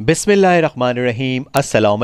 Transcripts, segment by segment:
बिसमीम् अल्लाम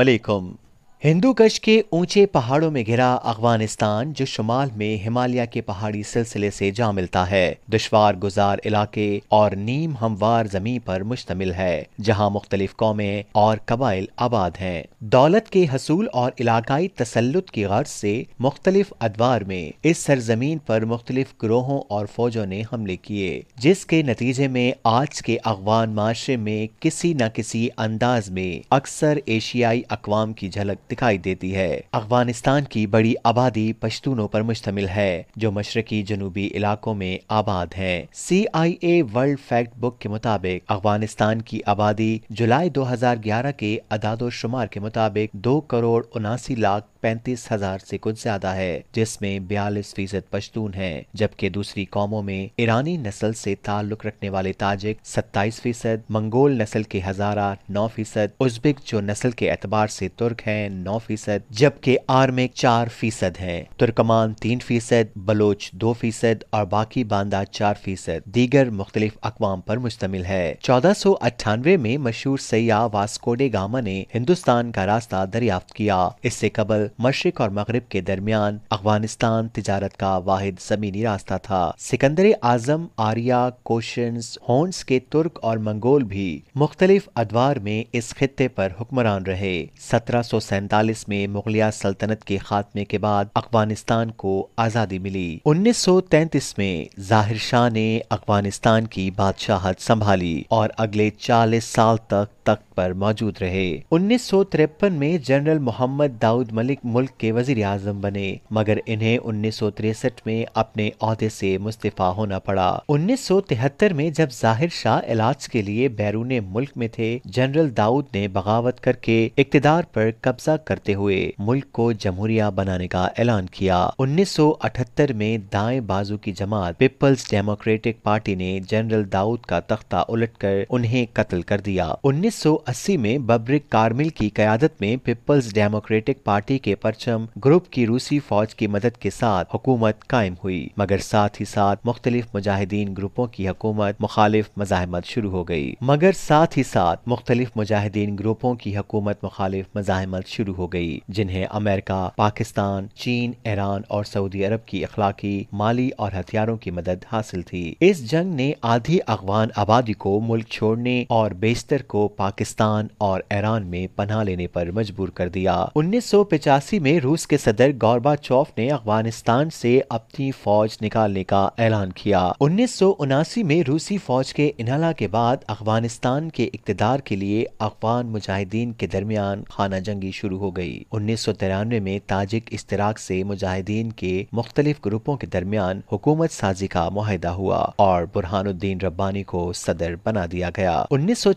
हिंदू कश के ऊंचे पहाड़ों में घिरा अफगानिस्तान जो शुमाल में हिमालय के पहाड़ी सिलसिले से जा मिलता है दुशवार गुजार इलाके और नीम हमवार जमीन पर मुश्तमिल है जहां मुख्तलिफ कौमें और कबाइल आबाद हैं दौलत के हसूल और इलाकाई तसलुत की गर्ज से मुख्तलिफ अदवार में इस सरजमीन पर मुख्तलिफ ग्रोहों और फौजों ने हमले किए जिसके नतीजे में आज के अफगान माशरे में किसी न किसी अंदाज में अक्सर एशियाई अकवाम की झलक दिखाई देती है अफगानिस्तान की बड़ी आबादी पश्तूनों पर मुश्तमिल है जो मशरकी जनूबी इलाकों में आबाद है C I A world factbook के मुताबिक अफगानिस्तान की आबादी जुलाई 2011 के अदाद शुमार के मुताबिक दो करोड़ उनासी लाख पैंतीस हजार से कुछ ज्यादा है जिसमें बयालीस फीसद पश्तून है जबकि दूसरी कौमों में ईरानी नस्ल से ताल्लुक रखने वाले ताजिक सत्ताईस फीसद मंगोल नस्ल के हजारा नौ फीसद उज्बिक जो नस्ल के एतबार से तुर्क है नौ फीसद जबकि आर्मिक चार फीसद है तुर्कमान तीन फीसद बलोच दो फीसद और बाकी बांदा चार फीसद दीगर मुख्तलिफ अकवाम पर मुश्तमिल है चौदह सौ अट्ठानवे में मशहूर सयाह वास्कोडे गामा ने हिंदुस्तान का रास्ता दरियाफ्त किया इससे कबल मशरक और मगरब के दरमियान अफगानिस्तान तजारत का वाहिद जमीनी रास्ता था सिकंदर आजम आरिया कोशन होन्स के तुर्क और मंगोल भी मुख्तलिफ अदवार में इस खत्े पर हुक्मरान रहे सत्रह सौ सैतालीस में मुगलिया सल्तनत के खात्मे के बाद अफगानिस्तान को आज़ादी मिली उन्नीस सौ तैतीस में जाहिर शाह ने अफगानिस्तान की बादशाहत संभाली और अगले चालीस साल तक तख्त पर मौजूद रहे उन्नीस में जनरल मोहम्मद दाऊद मलिक मुल्क के वजीर आजम बने मगर इन्हें उन्नीस में अपने अहदे से मुस्तफ़ा होना पड़ा उन्नीस में जब जाहिर शाह इलाज के लिए बैरून मुल्क में थे जनरल दाऊद ने बगावत करके इकतदार पर कब्जा करते हुए मुल्क को जमहूरिया बनाने का ऐलान किया अठहत्तर में दाएं बाजू की जमात पीपल्स डेमोक्रेटिक पार्टी ने जनरल दाऊद का तख्ता उलटकर उन्हें कत्ल कर दिया उन्नीस 1980 में बब्रिक कार्मिल की कयादत में पीपल्स डेमोक्रेटिक पार्टी के परचम ग्रुप की रूसी फौज की मदद के साथ हुकूमत कायम हुई मगर साथ ही साथ मुख्तलिफ मुजाहिदीन ग्रुपों की हुकूमत मुखालिफ मजाहमत शुरू हो गई मगर साथ ही साथ मुख्तलिफ मुजाहिदीन ग्रुपों की हुकूमत मुखालिफ मजाहमत शुरू हो गई जिन्हें अमेरिका पाकिस्तान चीन ईरान और सऊदी अरब की अखलाकी माली और हथियारों की मदद हासिल थी इस जंग ने आधी अफगान आबादी को मुल्क छोड़ने और बेस्तर को पाकिस्तान और ईरान में पनाह लेने पर मजबूर कर दिया उन्नीस में रूस के सदर गौरबा चौफ ने अफगानिस्तान से अपनी फौज निकालने का ऐलान किया उन्नीस में रूसी फौज के इनला के बाद अफगानिस्तान के इकतदार के लिए अफगान मुजाहिदीन के दरमियान खाना जंगी शुरू हो गई उन्नीस में ताजिक इश्तराक से मुजाहिदीन के मुख्तलिफ ग्रुपों के दरमियान हुकूमत साजी का माहिदा हुआ और बुरहानुद्दीन रब्बानी को सदर बना दिया गया उन्नीस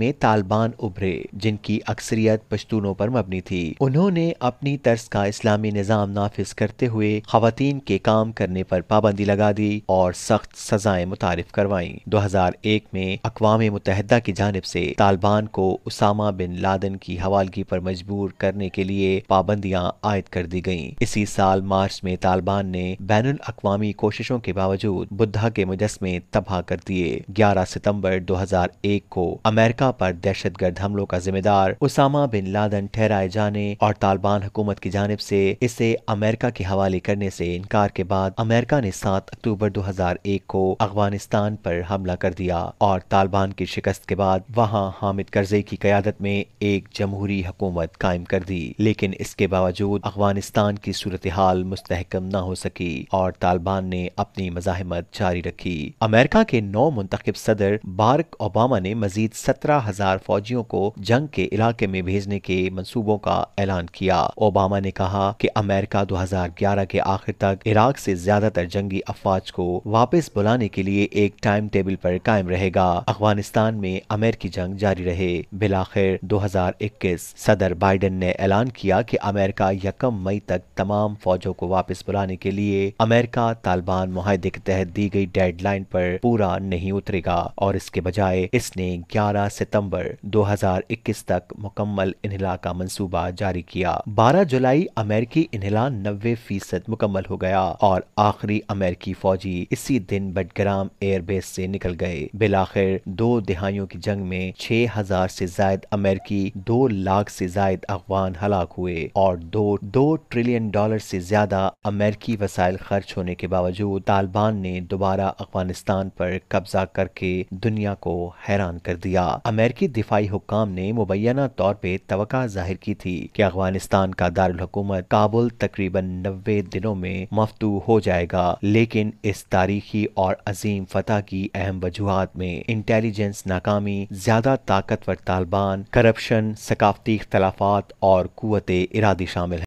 में तालिबान उभरे जिनकी अक्सरियत पश्तूनों पर मबनी थी उन्होंने अपनी तर्ज का इस्लामी निज़ाम नाफिज करते हुए खातन के काम करने पर पाबंदी लगा दी और सख्त सजाएं मुतारफ करवाई दो हजार एक में अकवा मुतहदा की जानब से तालिबान को उसामा बिन लादन की हवालगी पर मजबूर करने के लिए पाबंदियाँ आयद कर दी गयी इसी साल मार्च में तालिबान ने बैन अवी कोशिशों के बावजूद बुद्धा के मुजस्मे तबाह कर दिए ग्यारह सितम्बर दो हजार एक को अमेरिका पर दहशत गर्द हमलों का जिम्मेदार उसामा बिन लादन ठहराए जाने और तालिबान हुकूमत की जानब से इसे अमेरिका के हवाले करने से इनकार के बाद अमेरिका ने सात अक्टूबर दो हजार एक को अफगानिस्तान पर हमला कर दिया और तालिबान की शिकस्त के बाद वहाँ हामिद करजई की क्यादत में एक जमहूरी हुकूमत कायम कर दी लेकिन इसके बावजूद अफगानिस्तान की सूरत हाल मुस्तकम न हो सकी और तालिबान ने अपनी मजाहमत जारी रखी अमेरिका के नौ मुंतब सदर बारक ओबामा ने मजीद सत्रह हजार फौजियों को जंग के इलाके में भेजने के मंसूबों का ऐलान किया ओबामा ने कहा कि अमेरिका 2011 के आखिर तक इराक से ज्यादातर जंगी अफवाज को वापस बुलाने के लिए एक टाइम टेबल पर कायम रहेगा अफगानिस्तान में अमेरिकी जंग जारी रहे बिलाखिर 2021 सदर बाइडेन ने ऐलान किया कि अमेरिका यकम मई तक तमाम फौजों को वापस बुलाने के लिए अमेरिका तालिबान माहदे के तहत दी गई डेडलाइन पर पूरा नहीं उतरेगा और इसके बजाय इसने 11 सितंबर दिसंबर 2021 तक मुकम्मल इनहिला का मंसूबा जारी किया 12 जुलाई अमेरिकी इनहिला नब्बे फीसद मुकम्मल हो गया और आखिरी अमेरिकी फौजी इसी दिन बटग्राम एयरबेस से निकल गए बिलाखिर दो दिहाइयों की जंग में छह हजार से जायद अमेरिकी दो लाख से जायद अफगान हलाक हुए और दो दो ट्रिलियन डॉलर से ज्यादा अमेरिकी वसाइल खर्च होने के बावजूद तालिबान ने दोबारा अफगानिस्तान पर कब्जा करके दुनिया को हैरान कर दिया अमेरिकी की दिफाई हुकाम ने मुबैना तौर पर तवका जाहिर की थी कि अफगानिस्तान का दारकूमत काबुल तकरीबन नब्बे दिनों में मफतू हो जाएगा लेकिन इस तारीखी और अजीम फतह की अहम वजूहत में इंटेलिजेंस नाकामी ज्यादा ताकतवर तालिबान करप्शन सकाफती अख्तलाफा और कुत इरादी शामिल है